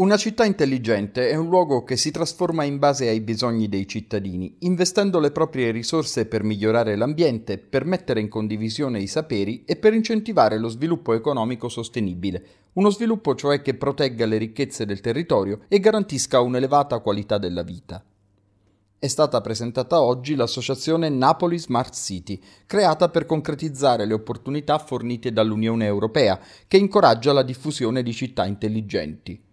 Una città intelligente è un luogo che si trasforma in base ai bisogni dei cittadini, investendo le proprie risorse per migliorare l'ambiente, per mettere in condivisione i saperi e per incentivare lo sviluppo economico sostenibile, uno sviluppo cioè che protegga le ricchezze del territorio e garantisca un'elevata qualità della vita. È stata presentata oggi l'associazione Napoli Smart City, creata per concretizzare le opportunità fornite dall'Unione Europea, che incoraggia la diffusione di città intelligenti.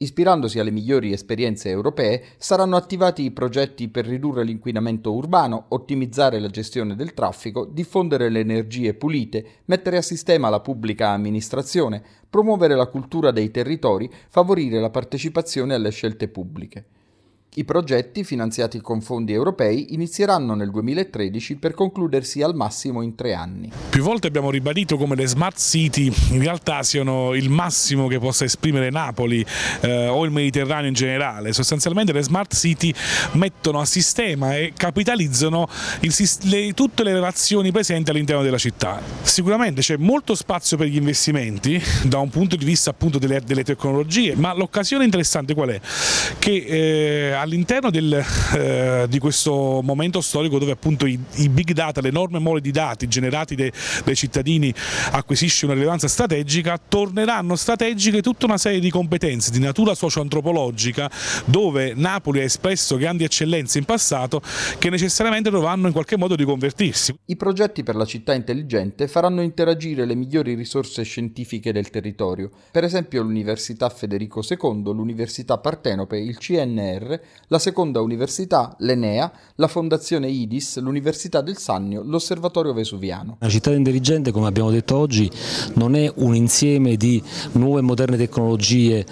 Ispirandosi alle migliori esperienze europee, saranno attivati i progetti per ridurre l'inquinamento urbano, ottimizzare la gestione del traffico, diffondere le energie pulite, mettere a sistema la pubblica amministrazione, promuovere la cultura dei territori, favorire la partecipazione alle scelte pubbliche. I progetti, finanziati con fondi europei, inizieranno nel 2013 per concludersi al massimo in tre anni. Più volte abbiamo ribadito come le smart city in realtà siano il massimo che possa esprimere Napoli eh, o il Mediterraneo in generale. Sostanzialmente le smart city mettono a sistema e capitalizzano il, le, tutte le relazioni presenti all'interno della città. Sicuramente c'è molto spazio per gli investimenti da un punto di vista appunto delle, delle tecnologie, ma l'occasione interessante qual è? Che eh, all'interno eh, di questo momento storico dove appunto i, i big data, l'enorme mole di dati generati dai cittadini acquisisce una rilevanza strategica, torneranno strategiche tutta una serie di competenze di natura socio-antropologica dove Napoli ha espresso grandi eccellenze in passato che necessariamente dovranno in qualche modo riconvertirsi. I progetti per la città intelligente faranno interagire le migliori risorse scientifiche del territorio, per esempio l'Università Federico II, l'Università Partenope, il CNR la seconda università, l'Enea, la fondazione IDIS, l'Università del Sannio, l'Osservatorio Vesuviano. La città intelligente, come abbiamo detto oggi, non è un insieme di nuove e moderne tecnologie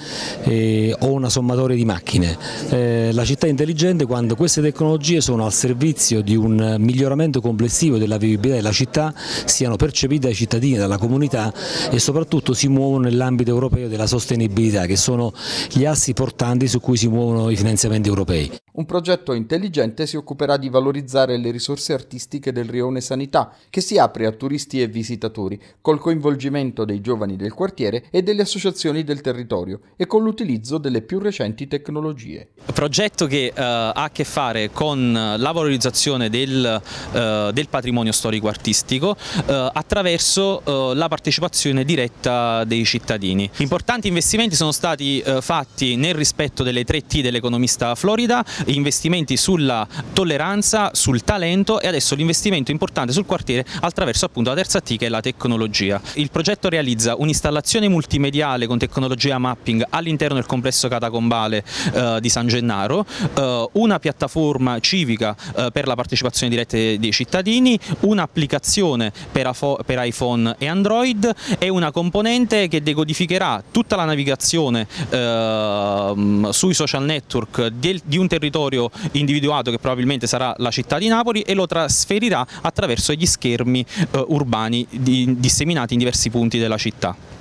eh, o una sommatoria di macchine. Eh, la città intelligente quando queste tecnologie sono al servizio di un miglioramento complessivo della vivibilità della città, siano percepite dai cittadini, dalla comunità e soprattutto si muovono nell'ambito europeo della sostenibilità, che sono gli assi portanti su cui si muovono i finanziamenti grandi europei. Un progetto intelligente si occuperà di valorizzare le risorse artistiche del rione Sanità, che si apre a turisti e visitatori, col coinvolgimento dei giovani del quartiere e delle associazioni del territorio e con l'utilizzo delle più recenti tecnologie. Progetto che uh, ha a che fare con la valorizzazione del, uh, del patrimonio storico-artistico uh, eh, attraverso la partecipazione diretta dei cittadini. Importanti investimenti sono stati fatti nel rispetto delle 3T dell'economista Florida, investimenti sulla tolleranza, sul talento e adesso l'investimento importante sul quartiere attraverso appunto la terza T che è la tecnologia. Il progetto realizza un'installazione multimediale con tecnologia mapping all'interno del complesso catacombale eh, di San Gennaro, eh, una piattaforma civica eh, per la partecipazione diretta dei cittadini, un'applicazione per, per iPhone e Android e una componente che decodificherà tutta la navigazione ehm, sui social network di del, di un territorio individuato che probabilmente sarà la città di Napoli e lo trasferirà attraverso gli schermi eh, urbani di, disseminati in diversi punti della città.